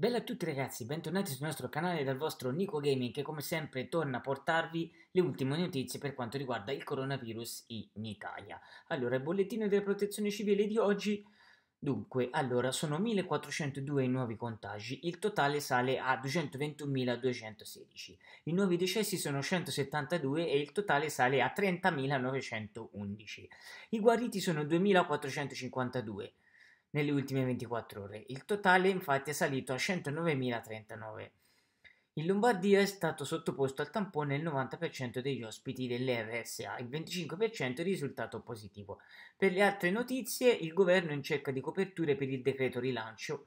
Bella a tutti ragazzi, bentornati sul nostro canale dal vostro Nico Gaming che come sempre torna a portarvi le ultime notizie per quanto riguarda il coronavirus in Italia. Allora, il bollettino della protezione civile di oggi Dunque, allora, sono 1402 i nuovi contagi, il totale sale a 221.216. I nuovi decessi sono 172 e il totale sale a 30.911. I guariti sono 2452 nelle ultime 24 ore. Il totale infatti è salito a 109.039. In Lombardia è stato sottoposto al tampone il 90% degli ospiti dell'RSA, il 25% è risultato positivo. Per le altre notizie, il governo in cerca di coperture per il decreto rilancio.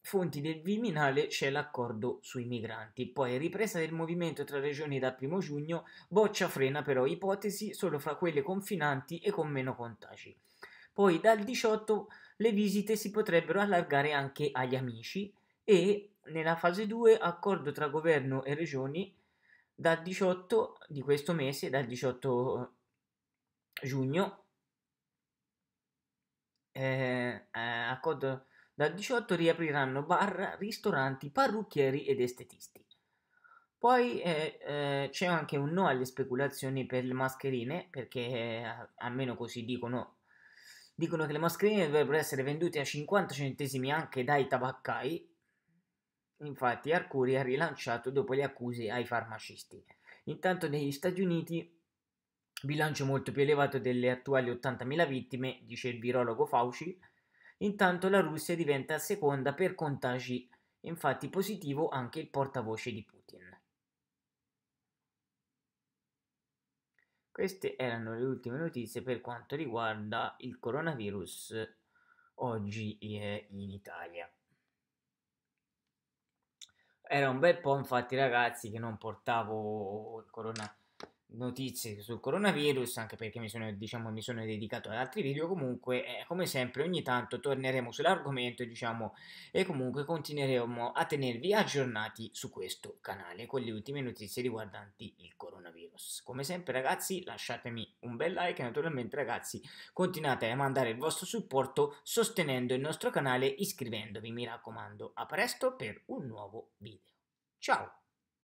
Fonti del Viminale c'è l'accordo sui migranti. Poi ripresa del movimento tra regioni dal 1 giugno, Boccia frena però ipotesi solo fra quelle confinanti e con meno contagi. Poi dal 18 le visite si potrebbero allargare anche agli amici e nella fase 2 accordo tra governo e regioni dal 18 di questo mese, dal 18 giugno, eh, eh, accordo dal 18 riapriranno bar, ristoranti, parrucchieri ed estetisti. Poi eh, eh, c'è anche un no alle speculazioni per le mascherine, perché eh, almeno così dicono dicono che le mascherine dovrebbero essere vendute a 50 centesimi anche dai tabaccai. Infatti Arcuri ha rilanciato dopo le accuse ai farmacisti. Intanto negli Stati Uniti bilancio molto più elevato delle attuali 80.000 vittime, dice il virologo Fauci. Intanto la Russia diventa seconda per contagi, infatti positivo anche il portavoce di Putin. Queste erano le ultime notizie per quanto riguarda il coronavirus oggi eh, in Italia. Era un bel po', infatti, ragazzi, che non portavo il coronavirus notizie sul coronavirus, anche perché mi sono, diciamo, mi sono dedicato ad altri video, comunque eh, come sempre ogni tanto torneremo sull'argomento diciamo, e comunque continueremo a tenervi aggiornati su questo canale con le ultime notizie riguardanti il coronavirus. Come sempre ragazzi lasciatemi un bel like e naturalmente ragazzi continuate a mandare il vostro supporto sostenendo il nostro canale iscrivendovi, mi raccomando, a presto per un nuovo video. Ciao!